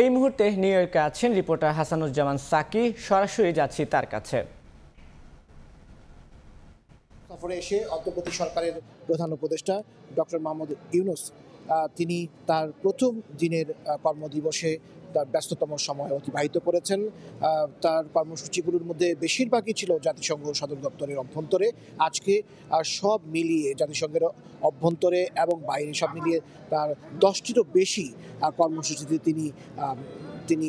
এই মুহূর্তে নিউ ইয়র্কে আছেন রিপোর্টার হাসানুজ্জামান সাকি সরাসরি যাচ্ছি তার কাছে সফরে এসে অন্তর্বর্তী সরকারের প্রধান উপদেষ্টা ডক্টর মাহমুদ ইউনুস তিনি তার প্রথম দিনের কর্মদিবসে তার ব্যস্ততম সময় অতিবাহিত করেছেন তার কর্মসূচিগুলোর মধ্যে বেশিরভাগই ছিল জাতিসংঘ সদর দপ্তরের অভ্যন্তরে আজকে সব মিলিয়ে জাতিসংঘের অভ্যন্তরে এবং বাইরে সব মিলিয়ে তার দশটিরও বেশি কর্মসূচিতে তিনি তিনি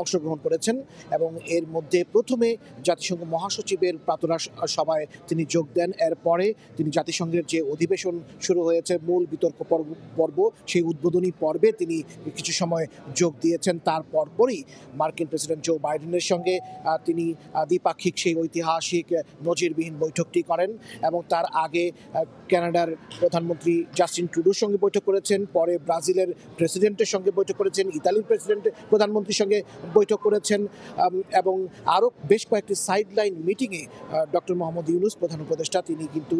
অংশগ্রহণ করেছেন এবং এর মধ্যে প্রথমে জাতিসংঘ মহাসচিবের প্রার্থনা সভায় তিনি যোগ দেন এরপরে তিনি জাতিসংঘের যে অধিবেশন শুরু হয়েছে মূল বিতর্ক পর্ব পর্ব সেই উদ্বোধনী পর্বে তিনি কিছু সময় যোগ দিয়েছেন তার পরপরই মার্কিন প্রেসিডেন্ট জো বাইডেনের সঙ্গে তিনি দ্বিপাক্ষিক সেই ঐতিহাসিক নজিরবিহীন বৈঠকটি করেন এবং তার আগে ক্যানাডার প্রধানমন্ত্রী জাস্টিন ট্রুডোর সঙ্গে বৈঠক করেছেন পরে ব্রাজিলের প্রেসিডেন্টের সঙ্গে বৈঠক করেছেন ইতালির প্রেসিডেন্ট প্রধানমন্ত্রীর সঙ্গে বৈঠক করেছেন এবং আরও বেশ কয়েকটি সাইডলাইন মিটিংয়ে ডক্টর মোহাম্মদ ইউনুস প্রধান উপদেষ্টা তিনি কিন্তু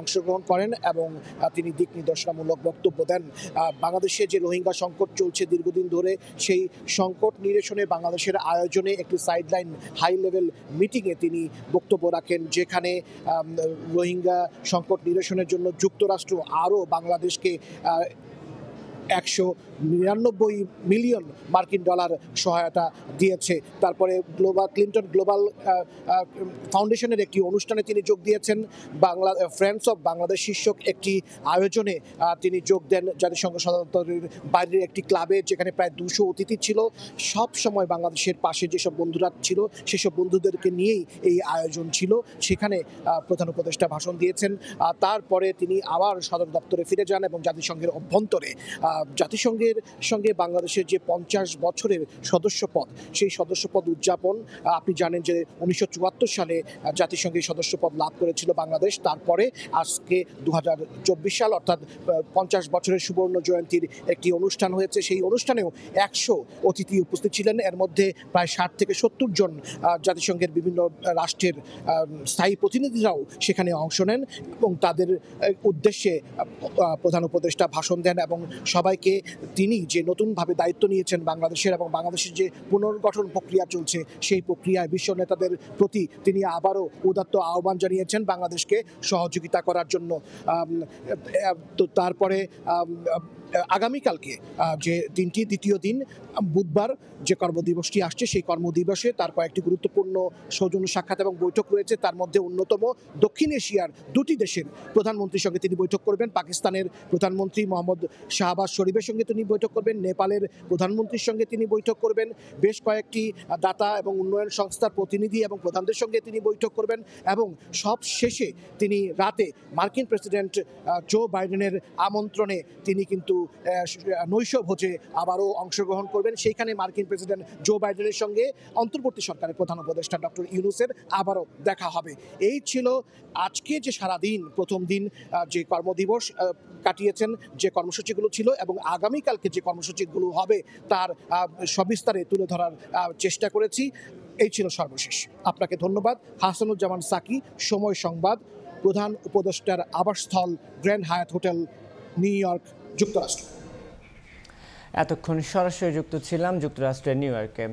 অংশগ্রহণ করেন এবং তিনি দিক নির্দেশনামূলক বক্তব্য দেন বাংলাদেশে যে রোহিঙ্গা সংকট চলছে দীর্ঘদিন ধরে সেই সংকট নিরসনে বাংলাদেশের আয়োজনে একটি সাইডলাইন হাই লেভেল মিটিংয়ে তিনি বক্তব্য রাখেন যেখানে রোহিঙ্গা সংকট নিরসনের জন্য যুক্তরাষ্ট্র আরও বাংলাদেশকে একশো নিরানব্বই মিলিয়ন মার্কিন ডলার সহায়তা দিয়েছে তারপরে গ্লোবাল ক্লিন্টন গ্লোবাল ফাউন্ডেশনের একটি অনুষ্ঠানে তিনি যোগ দিয়েছেন বাংলা ফ্রেন্ডস অফ বাংলাদেশ শীর্ষক একটি আয়োজনে তিনি যোগ দেন জাতিসংঘ সদস্যের বাইরের একটি ক্লাবে যেখানে প্রায় দুশো অতিথি ছিল সব সময় বাংলাদেশের পাশে যেসব বন্ধুরা ছিল সেসব বন্ধুদেরকে নিয়েই এই আয়োজন ছিল সেখানে প্রধান উপদেষ্টা ভাষণ দিয়েছেন তারপরে তিনি আবার সদর দপ্তরে ফিরে যান এবং জাতিসংঘের অভ্যন্তরে জাতিসংঘের সঙ্গে বাংলাদেশের যে পঞ্চাশ বছরের সদস্যপদ সেই সদস্যপদ উদযাপন আপনি জানেন যে উনিশশো সালে জাতিসংঘের সদস্যপদ লাভ করেছিল বাংলাদেশ তারপরে আজকে দু সাল অর্থাৎ পঞ্চাশ বছরের সুবর্ণ জয়ন্তীর একটি অনুষ্ঠান হয়েছে সেই অনুষ্ঠানেও একশো অতিথি উপস্থিত ছিলেন এর মধ্যে প্রায় ষাট থেকে সত্তর জন জাতিসংঘের বিভিন্ন রাষ্ট্রের স্থায়ী প্রতিনিধিরাও সেখানে অংশ নেন এবং তাদের উদ্দেশ্যে প্রধান উপদেষ্টা ভাষণ দেন এবং সব সবাইকে তিনি যে নতুনভাবে দায়িত্ব নিয়েছেন বাংলাদেশের এবং বাংলাদেশের যে পুনর্গঠন প্রক্রিয়া চলছে সেই প্রক্রিয়ায় বিশ্ব নেতাদের প্রতি তিনি আবারও উদাত্ত আহ্বান জানিয়েছেন বাংলাদেশকে সহযোগিতা করার জন্য তো তারপরে আগামীকালকে যে দিনটি দ্বিতীয় দিন বুধবার যে কর্মদিবসটি আসছে সেই কর্মদিবসে তার কয়েকটি গুরুত্বপূর্ণ সৌজন্য সাক্ষাৎ এবং বৈঠক রয়েছে তার মধ্যে অন্যতম দক্ষিণ এশিয়ার দুটি দেশের প্রধানমন্ত্রীর সঙ্গে তিনি বৈঠক করবেন পাকিস্তানের প্রধানমন্ত্রী মোহাম্মদ শাহবাজ শরীফের সঙ্গে তিনি বৈঠক করবেন নেপালের প্রধানমন্ত্রীর সঙ্গে তিনি বৈঠক করবেন বেশ কয়েকটি দাতা এবং উন্নয়ন সংস্থার প্রতিনিধি এবং প্রধানদের সঙ্গে তিনি বৈঠক করবেন এবং সব শেষে তিনি রাতে মার্কিন প্রেসিডেন্ট জো বাইডেনের আমন্ত্রণে তিনি কিন্তু নৈশ হচ্ছে আবারও অংশগ্রহণ করবেন সেইখানে মার্কিন প্রেসিডেন্ট জো বাইডেনের সঙ্গে অন্তর্বর্তী সরকারের প্রধান উপদেষ্টা ডক্টর ইউনুসের আবারও দেখা হবে এই ছিল আজকে যে সারাদিন প্রথম দিন যে কর্মদিবস কাটিয়েছেন যে কর্মসূচিগুলো ছিল এবং আগামীকালকে যে কর্মসূচিগুলো হবে তার সবিস্তারে তুলে ধরার চেষ্টা করেছি এই ছিল সর্বশেষ আপনাকে ধন্যবাদ হাসানুজ্জামান সাকি সময় সংবাদ প্রধান উপদেষ্টার আবাসস্থল grand Hyatt hotel new York যুক্তরাষ্ট্র এতক্ষণ সরাসরি যুক্ত ছিলাম যুক্তরাষ্ট্রের নিউ ইয়র্কে